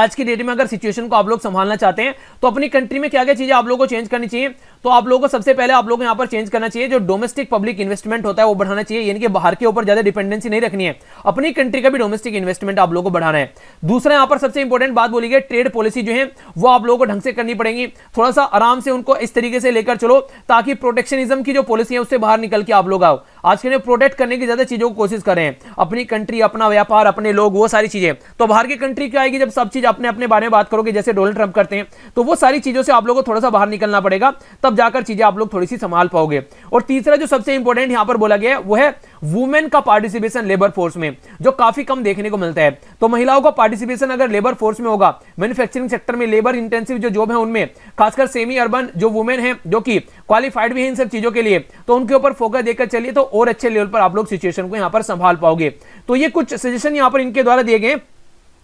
आज की डेट में अगर सिचुएशन को आप लोग संभालना चाहते हैं तो अपनी कंट्री में क्या क्या चीज़ें आप लोगों को चेंज करनी चाहिए तो आप लोगों को सबसे पहले आप लोग यहां पर चेंज करना चाहिए जो डोमेस्टिक पब्लिक इन्वेस्टमेंट होता है वो बढ़ाना चाहिए यानी कि बाहर के ऊपर ज्यादा डिपेंडेंसी नहीं रखनी है अपनी कंट्री का भी डोमेस्टिक इन्वेस्टमेंट आप लोगों को बढ़ाना है दूसरा यहां पर सबसे इंपॉर्टेंट बात बोली गई ट्रेड पॉलिसी जो है वो आप लोगों को ढंग से करनी पड़ेगी थोड़ा सा आराम से उनको इस तरीके से लेकर चलो ताकि प्रोटेक्शनिज्म की जो पॉलिसी है उससे बाहर निकल के आप लोग आओ आज के लिए प्रोटेक्ट करने की ज्यादा चीजों को कोशिश कर रहे हैं अपनी कंट्री अपना व्यापार अपने लोग वो सारी चीजें तो बाहर की कंट्री क्या आएगी जब सब चीज अपने अपने बारे में बात करोगे जैसे डोनाल्ड ट्रंप करते हैं तो वो सारी चीजों से आप लोगों को थोड़ा सा बाहर निकलना पड़ेगा तब तब जाकर चीजें आप लोग थोड़ी सी संभाल पाओगे और तीसरा जो सबसे इंपॉर्टेंट यहां पर बोला गया है वो है वुमेन का पार्टिसिपेशन लेबर फोर्स में जो काफी कम देखने को मिलता है तो महिलाओं का पार्टिसिपेशन अगर लेबर फोर्स में होगा मैन्युफैक्चरिंग सेक्टर में लेबर इंटेंसिव जो जॉब है उनमें खासकर सेमी अर्बन जो वुमेन है जो कि क्वालिफाइड भी है इन सब चीजों के लिए तो उनके ऊपर फोकस देकर चलिए तो और अच्छे लेवल पर आप लोग सिचुएशन को यहाँ पर संभाल पाओगे तो ये कुछ सजेशन यहाँ पर इनके द्वारा दिए गए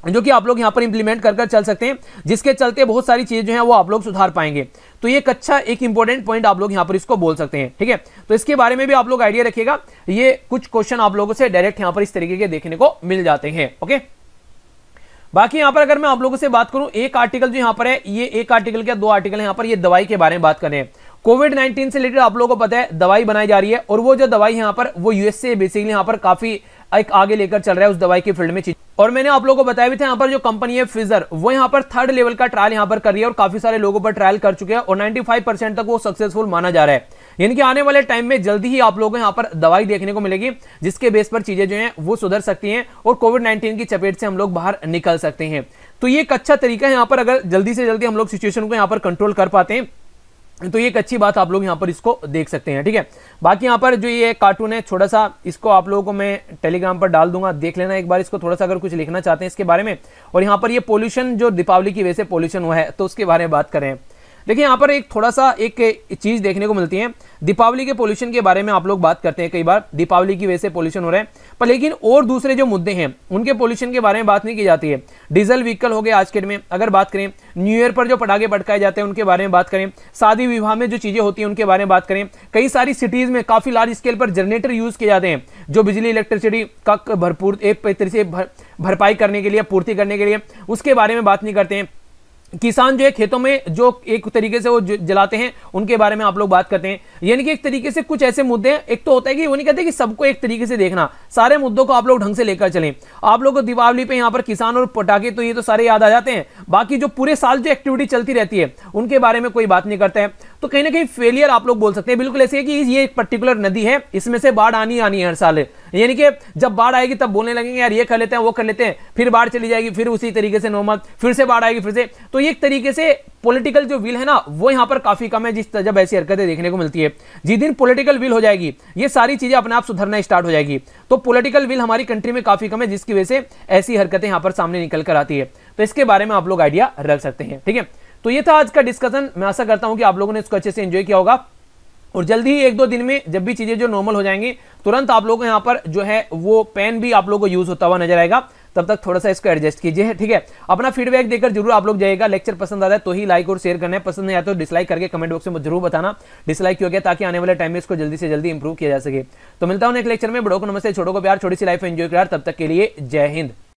जो कि आप लोग यहाँ पर इंप्लीमेंट कर कर चल सकते हैं जिसके चलते बहुत सारी चीज़ जो है वो आप लोग सुधार पाएंगे तो ये एक अच्छा एक इंपॉर्टेंट पॉइंट आप लोग यहां पर इसको बोल सकते हैं ठीक है तो इसके बारे में भी आप लोग आइडिया रखिएगा ये कुछ क्वेश्चन आप लोगों से डायरेक्ट यहां पर इस तरीके के देखने को मिल जाते हैं ओके बाकी यहाँ पर अगर मैं आप लोगों से बात करूं एक आर्टिकल जो यहाँ पर है ये एक आर्टिकल क्या दो आर्टिकल यहाँ पर ये दवाई के बारे में बात करें कोविड 19 से रिलेटेड आप लोगों को पता है दवाई बनाई जा रही है और वो जो दवाई यहाँ पर वो यूएसए बेसिकली यहाँ पर काफी एक आगे लेकर चल रहा है उस दवाई के फील्ड में चीज और मैंने आप लोगों को बताया भी था यहाँ पर जो कंपनी है फिजर वो यहाँ पर थर्ड लेवल का ट्रायल यहाँ पर कर रही है और काफी सारे लोगों पर ट्रायल कर चुके हैं और 95 परसेंट तक वो सक्सेसफुल माना जा रहा है यानी कि आने वाले टाइम में जल्दी ही आप लोगों को यहाँ पर दवाई देखने को मिलेगी जिसके बेस पर चीजें जो है वो सुधर सकती है और कोविड नाइन्टीन की चपेट से हम लोग बाहर निकल सकते हैं तो ये एक अच्छा तरीका है यहाँ पर अगर जल्दी से जल्दी हम लोग सिचुएशन को यहाँ पर कंट्रोल कर पाते हैं तो ये एक अच्छी बात आप लोग यहाँ पर इसको देख सकते हैं ठीक है बाकी यहाँ पर जो ये कार्टून है छोटा सा इसको आप लोगों को मैं टेलीग्राम पर डाल दूंगा देख लेना एक बार इसको थोड़ा सा अगर कुछ लिखना चाहते हैं इसके बारे में और यहाँ पर ये पोल्यूशन जो दीपावली की वजह से पोल्यूशन हुआ है तो उसके बारे में बात करें देखिए यहाँ पर एक थोड़ा सा एक चीज़ देखने को मिलती है दीपावली के पोल्यूशन के बारे में आप लोग बात करते हैं कई बार दीपावली की वजह से पोल्यूशन हो रहा है पर लेकिन और दूसरे जो मुद्दे हैं उनके पोल्यूशन के बारे में बात नहीं की जाती है डीजल व्हीकल हो गए आज के डेट में अगर बात करें न्यू ईयर पर जो पटाखे पटकाए जाते हैं उनके बारे में बात करें शादी विवाह में जो चीज़ें होती हैं उनके बारे में बात करें कई सारी सिटीज़ में काफ़ी लार्ज स्केल पर जनरेटर यूज़ किए जाते हैं जो बिजली इलेक्ट्रिसिटी का भरपूर एक तरह से भरपाई करने के लिए पूर्ति करने के लिए उसके बारे में बात नहीं करते हैं किसान जो है खेतों में जो एक तरीके से वो जलाते हैं उनके बारे में आप लोग बात करते हैं यानी कि एक तरीके से कुछ ऐसे मुद्दे हैं एक तो होता है कि वो नहीं कहते कि सबको एक तरीके से देखना सारे मुद्दों को आप लोग ढंग से लेकर चलें आप लोग को दीपावली पे यहाँ पर किसान और पटाखे तो ये तो सारे याद आ जाते हैं बाकी जो पूरे साल जो एक्टिविटी चलती रहती है उनके बारे में कोई बात नहीं करते हैं तो कहीं ना कहीं फेलियर आप लोग बोल सकते हैं बिल्कुल ऐसे है कि ये एक पर्टिकुलर नदी है इसमें से बाढ़ आनी आनी है हर साल यानी कि जब बाढ़ आएगी तब बोलने लगेंगे यार ये कर लेते हैं वो कर लेते हैं फिर बाढ़ चली जाएगी फिर उसी तरीके से नौमत फिर से बाढ़ आएगी फिर से तो तो एक तरीके से पॉलिटिकल जो विल है ना वो यहां पर काफ़ी कम है जिस जब ऐसी हरकतें देखने को मिलती है जिस दिन पॉलिटिकल विल हो जाएगी ये सारी चीज़ें अपने आप सुधरना स्टार्ट हो जाएगी तो पॉलिटिकल विल हमारी कंट्री में काफ़ी कम है जिसकी वजह से ऐसी हरकतें यहां पर सामने निकल कर आती है तो इसके बारे में आप लोग आइडिया रख सकते हैं ठीक है तो यह था आज का डिस्कशन मैं आशा करता हूं कि आप लोगों ने इसको अच्छे से एंजॉय किया होगा और जल्दी ही एक दो दिन में जब भी चीज़ें जो नॉर्मल हो जाएंगी तुरंत आप लोगों को यहाँ पर जो है वो पेन भी आप लोगों को यूज़ होता हुआ नजर आएगा तब तक थोड़ा सा इसको एडजस्ट कीजिए ठीक है अपना फीडबैक देकर जरूर आप लोग जाएगा लेक्चर पसंद आता है तो ही लाइक और शेयर करना है पसंद नहीं आता तो डिसलाइक करके कमेंट बॉक्स में जरूर बताना डिसलाइक क्यों गया ताकि आने वाले टाइम में इसको जल्दी से जल्दी इंप्रूव किया जा सके तो मिलता हूँ नेक्स्ट लेक्चर में बड़ों को नमस्ते छोड़ो को प्यार छोटी सी लाइफ एंजॉय कर तब तक के लिए जय हिंद